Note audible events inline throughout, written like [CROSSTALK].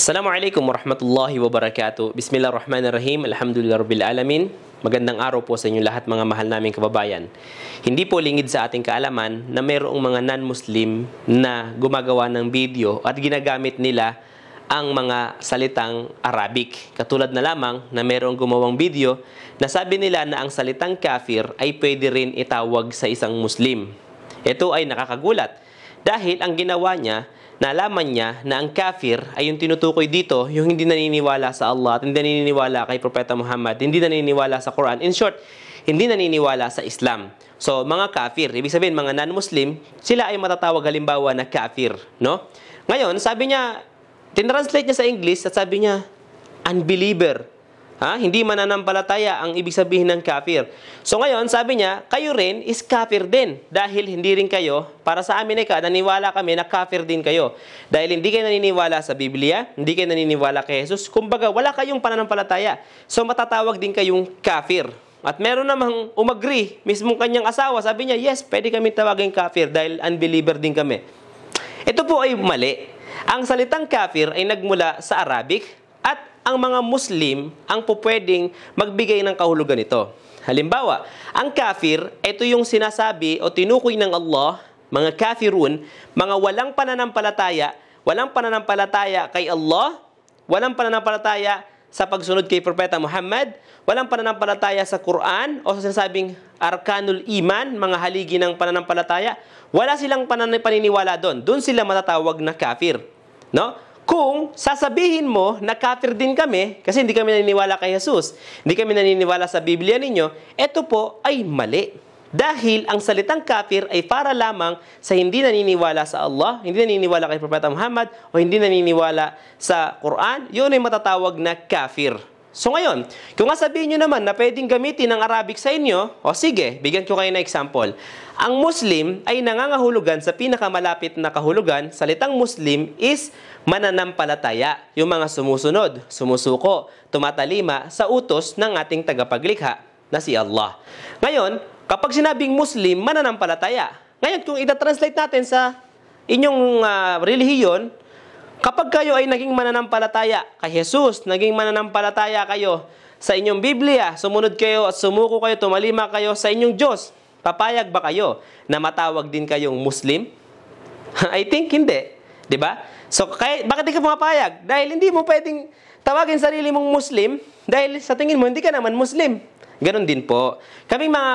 Assalamualaikum warahmatullahi wabarakatuh. Bismillahirrahmanirrahim. Alhamdulillahirabbil alamin. Magandang araw po sa inyo lahat mga mahal naming kababayan. Hindi po lingid sa ating kaalaman na mayroong mga non-Muslim na gumagawa ng video at ginagamit nila ang mga salitang Arabic. Katulad na lamang na mayroong gumawang video na sabi nila na ang salitang kafir ay pwede rin itawag sa isang Muslim. Ito ay nakakagulat dahil ang ginawa niya Nalaman niya na ang kafir ay yung tinutukoy dito, yung hindi naniniwala sa Allah at hindi naniniwala kay Propeta Muhammad, hindi naniniwala sa Quran. In short, hindi naniniwala sa Islam. So, mga kafir, ibig sabihin mga non-Muslim, sila ay matatawag halimbawa na kafir, no? Ngayon, sabi niya, tinranslate niya sa English at sabi niya, unbeliever. Ha? Hindi mananampalataya ang ibig sabihin ng kafir. So ngayon, sabi niya, kayo rin is kafir din. Dahil hindi rin kayo, para sa amin ka, naniwala kami na kafir din kayo. Dahil hindi kayo naniniwala sa Biblia, hindi kayo naniniwala kay Jesus. Kumbaga, wala kayong pananampalataya. So matatawag din kayong kafir. At meron namang umagri, mismong kanyang asawa, sabi niya, yes, pwede kami tawagin kafir dahil unbeliever din kami. Ito po ay mali. Ang salitang kafir ay nagmula sa Arabic ang mga Muslim ang pupwedeng magbigay ng kahulugan nito. Halimbawa, ang kafir, ito yung sinasabi o tinukoy ng Allah, mga kafirun, mga walang pananampalataya, walang pananampalataya kay Allah, walang pananampalataya sa pagsunod kay Propeta Muhammad, walang pananampalataya sa Quran o sa sinasabing arkanul iman, mga haligi ng pananampalataya, wala silang paniniwala doon. Doon sila matatawag na kafir. No? Kung sasabihin mo na kafir din kami, kasi hindi kami naniniwala kay Jesus, hindi kami naniniwala sa Biblia ninyo, ito po ay mali. Dahil ang salitang kafir ay para lamang sa hindi naniniwala sa Allah, hindi naniniwala kay Propeta Muhammad, o hindi naniniwala sa Quran, yun ay matatawag na kafir. So ngayon, kung nga sabihin nyo naman na pwedeng gamitin ang Arabic sa inyo, o sige, bigyan ko kayo na example. Ang Muslim ay nangangahulugan sa pinakamalapit na kahulugan, salitang Muslim is mananampalataya, yung mga sumusunod, sumusuko, tumatalima sa utos ng ating tagapaglikha na si Allah. Ngayon, kapag sinabing Muslim, mananampalataya. Ngayon, kung ita-translate natin sa inyong uh, relihiyon, Kapag kayo ay naging mananampalataya kay Jesus, naging mananampalataya kayo sa inyong Biblia, sumunod kayo at sumuko kayo, tumalima kayo sa inyong Diyos, papayag ba kayo na matawag din kayong Muslim? [LAUGHS] I think hindi. 'Di ba? So, kaya, bakit di ka pumapayag? Dahil hindi mo pwedeng tawagin sarili mong Muslim dahil sa tingin mo hindi ka naman Muslim. Ganon din po. Kaming mga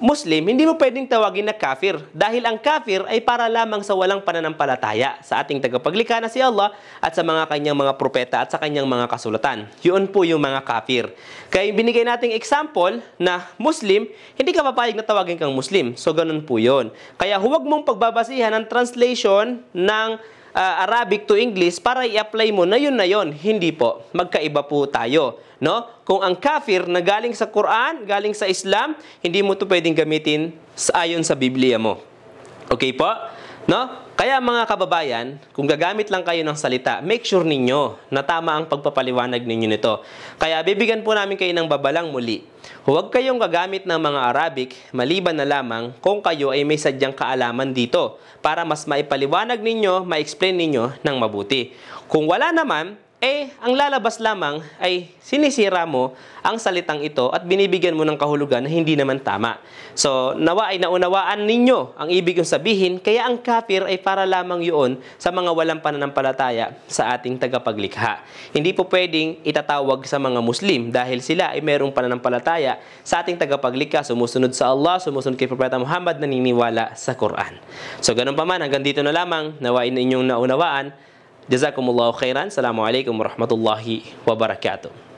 Muslim, hindi mo pwedeng tawagin na kafir dahil ang kafir ay para lamang sa walang pananampalataya sa ating tagapaglikha na si Allah at sa mga kanyang mga propeta at sa kanyang mga kasulatan. Yun po yung mga kafir. Kaya binigay nating example na Muslim, hindi ka papayag na tawagin kang Muslim. So ganun po yun. Kaya huwag mong pagbabasihan ang translation ng uh, Arabic to English para i-apply mo na yun na yun. Hindi po. Magkaiba po tayo. No? Kung ang kafir na galing sa Quran, galing sa Islam, hindi mo to pwedeng gamitin sa ayon sa Biblia mo. Okay po? No? Kaya mga kababayan, kung gagamit lang kayo ng salita, make sure ninyo na tama ang pagpapaliwanag ninyo nito. Kaya bibigyan po namin kayo ng babalang muli. Huwag kayong gagamit ng mga Arabic maliban na lamang kung kayo ay may sadyang kaalaman dito para mas maipaliwanag ninyo, ma-explain ninyo ng mabuti. Kung wala naman, eh, ang lalabas lamang ay sinisira mo ang salitang ito at binibigyan mo ng kahulugan na hindi naman tama. So, nawa ay naunawaan ninyo ang ibig kong sabihin, kaya ang kafir ay para lamang yun sa mga walang pananampalataya sa ating tagapaglikha. Hindi po pwedeng itatawag sa mga Muslim dahil sila ay mayroong pananampalataya sa ating tagapaglikha, sumusunod sa Allah, sumusunod kay Propeta Muhammad, naniniwala sa Quran. So, ganun pa man, hanggang dito na lamang, nawa ay inyong naunawaan جزاكم الله خيرا السلام عليكم ورحمة الله وبركاته